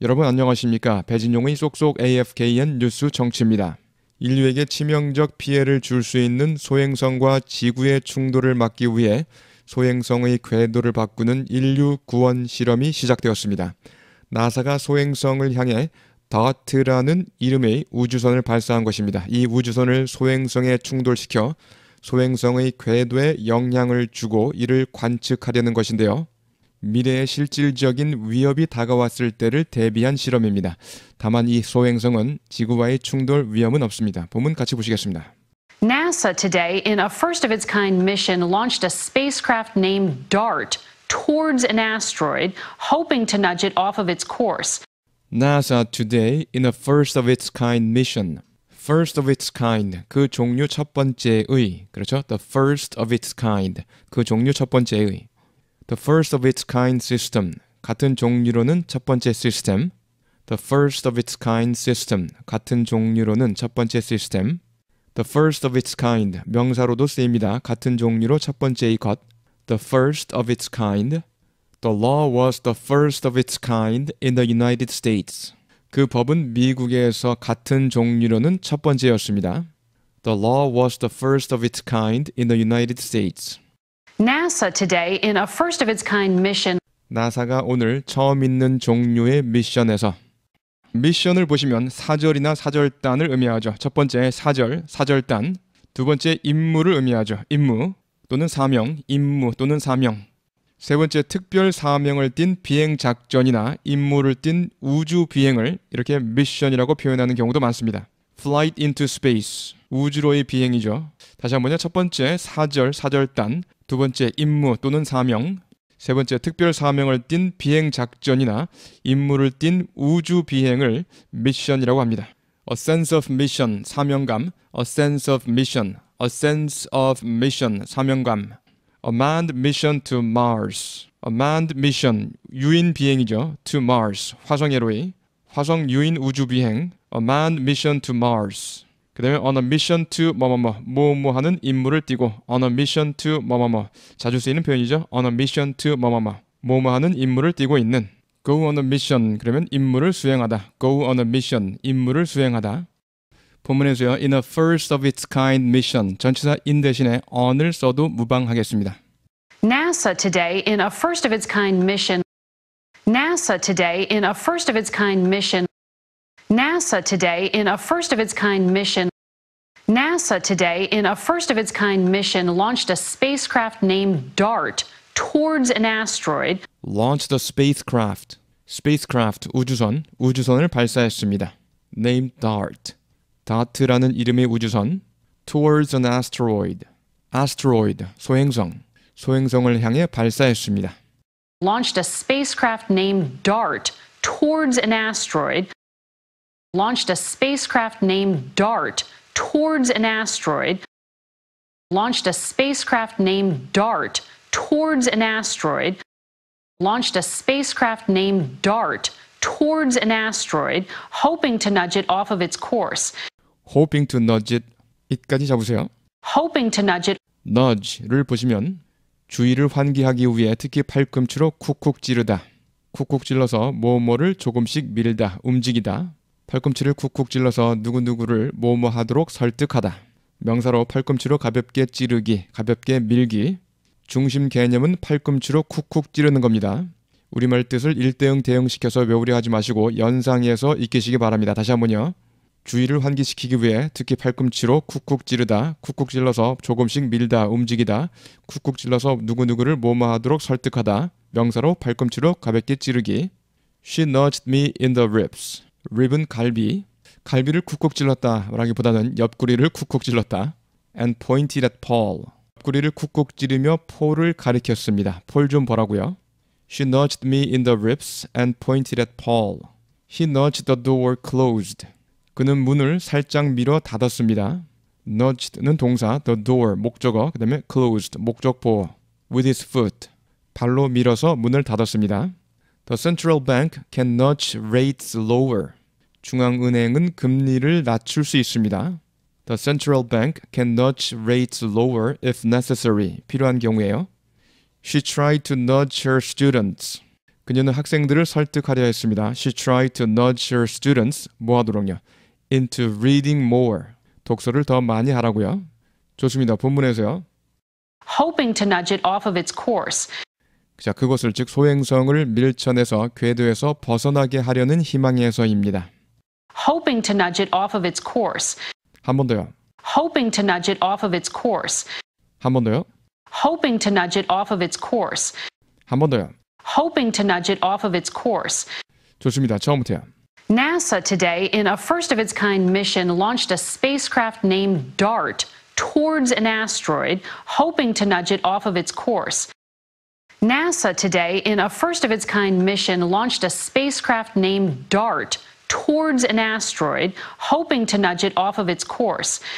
여러분 안녕하십니까? 배진용의 쏙쏙 AFKN 뉴스 정치입니다. 인류에게 치명적 피해를 줄 수 있는 소행성과 지구의 충돌을 막기 위해 소행성의 궤도를 바꾸는 인류 구원 실험이 시작되었습니다. 나사가 소행성을 향해 더트라는 이름의 우주선을 발사한 것입니다. 이 우주선을 소행성에 충돌시켜 소행성의 궤도에 영향을 주고 이를 관측하려는 것인데요. 미래의 실질적인 위협이 다가왔을 때를 대비한 실험입니다. 다만 이 소행성은 지구와의 충돌 위험은 없습니다. 본문 같이 보시겠습니다. NASA today in a first of its kind mission launched a spacecraft named DART towards an asteroid hoping to nudge it off of its course. NASA today in a first of its kind mission first of its kind 그 종류 첫 번째의 그렇죠? the first of its kind 그 종류 첫 번째의 The first of its kind system. 같은 종류로는 첫 번째 시스템. The first of its kind system. 같은 종류로는 첫 번째 시스템. The first of its kind. 명사로도 쓰입니다. 같은 종류로 첫 번째의 것. The first of its kind. The law was the first of its kind in the United States. 그 법은 미국에서 같은 종류로는 첫 번째였습니다. The law was the first of its kind in the United States. NASA today in a first of its kind mission. 나사가 오늘 처음 있는 종류의 미션에서 미션을 보시면 사절이나 사절단을 의미하죠. 첫 번째 사절, 사절단. 두 번째 임무를 의미하죠. 임무 또는 사명, 임무 또는 사명. 세 번째 특별 사명을 띤 비행 작전이나 임무를 띤 우주 비행을 이렇게 미션이라고 표현하는 경우도 많습니다. Flight into space. 우주로의 비행이죠. 다시 한번요. 첫 번째 사절, 사절단, 두 번째 임무 또는 사명, 세 번째 특별 사명을 띤 비행 작전이나 임무를 띤 우주 비행을 미션이라고 합니다. A sense of mission 사명감, a sense of mission, a sense of mission 사명감, a manned mission to Mars, a manned mission 유인 비행이죠. to Mars 화성애로의 화성 유인 우주 비행, a manned mission to Mars. 그 다음에 on a mission to 뭐뭐뭐 뭐뭐 하는 임무를 띄고 on a mission to 뭐뭐뭐 자주 쓰이는 표현이죠 on a mission to 뭐뭐뭐 뭐뭐 하는 임무를 띄고 있는 go on a mission 그러면 임무를 수행하다 go on a mission 임무를 수행하다 본문에서요 in a first of its kind mission 전치사 in 대신에 on을 써도 무방하겠습니다 NASA today in a first of its kind mission NASA today in a first of its kind mission NASA today in a first of its kind mission. NASA today, in a first of its kind mission, launched a spacecraft named DART towards an asteroid. Launched a spacecraft. spacecraft 우주선, 우주선을 발사했습니다. Named DART. DART라는 이름의 우주선 towards an asteroid. asteroid 소행성, 소행성을 향해 발사했습니다. launched a spacecraft named DART towards an asteroid launched a spacecraft named DART towards an asteroid, launched a spacecraft named DART towards an asteroid, launched a spacecraft named DART towards an asteroid, hoping to nudge it off of its course. hoping to nudge it 이까지 잡으세요. hoping to nudge it nudge를 보시면 주의를 환기하기 위해 특히 팔꿈치로 쿡쿡 찌르다. 쿡쿡 찔러서 뭐뭐를 조금씩 밀다, 움직이다 팔꿈치를 쿡쿡 찔러서 누구누구를 뭐뭐 하도록 설득하다. 명사로 팔꿈치로 가볍게 찌르기, 가볍게 밀기. 중심 개념은 팔꿈치로 쿡쿡 찌르는 겁니다. 우리말 뜻을 일대응 대응시켜서 외우려 하지 마시고 연상해서 익히시기 바랍니다. 다시 한번요. 주의를 환기시키기 위해 특히 팔꿈치로 쿡쿡 찌르다, 쿡쿡 찔러서 조금씩 밀다, 움직이다, 쿡쿡 찔러서 누구누구를 뭐뭐하도록 설득하다, 명사로 팔꿈치로 가볍게 찌르기. She nudged me in the ribs. rib은 b 갈비, 갈비를 쿡쿡 찔렀다라기보다는 옆구리를 쿡쿡 찔렀다. and pointed at Paul. 옆구리를 쿡쿡 찌르며 폴을 가리켰습니다. 폴 좀 보라고요. She nudged me in the ribs and pointed at Paul. He nudged the door closed. 그는 문을 살짝 밀어 닫았습니다. nudged는 동사, the door 목적어, 그다음에 closed 목적보 with his foot 발로 밀어서 문을 닫았습니다. The central bank can nudge rates lower. 중앙은행은 금리를 낮출 수 있습니다. The central bank can nudge rates lower if necessary. 필요한 경우에요. She tried to nudge her students. 그녀는 학생들을 설득하려 했습니다. She tried to nudge her students 뭐 하도록요. into reading more. 독서를 더 많이 하라고요. 좋습니다. 본문에서요. hoping to nudge it off of its course. 자, 그것을 즉 소행성을 밀천에서 궤도에서 벗어나게 하려는 희망에서입니다. hoping to nudge it off of its course. 한 번 더요. Hoping to nudge it off of its course. 한 번 더요. Hoping to nudge it off of its course. 한 번 더요. Hoping to nudge it off of its course. 좋습니다. 처음부터요. NASA today, in a first of its kind mission, launched a spacecraft named DART towards an asteroid, hoping to nudge it off of its course. NASA today, in a first of its kind mission, launched a spacecraft named DART towards an asteroid, hoping to nudge it off of its course.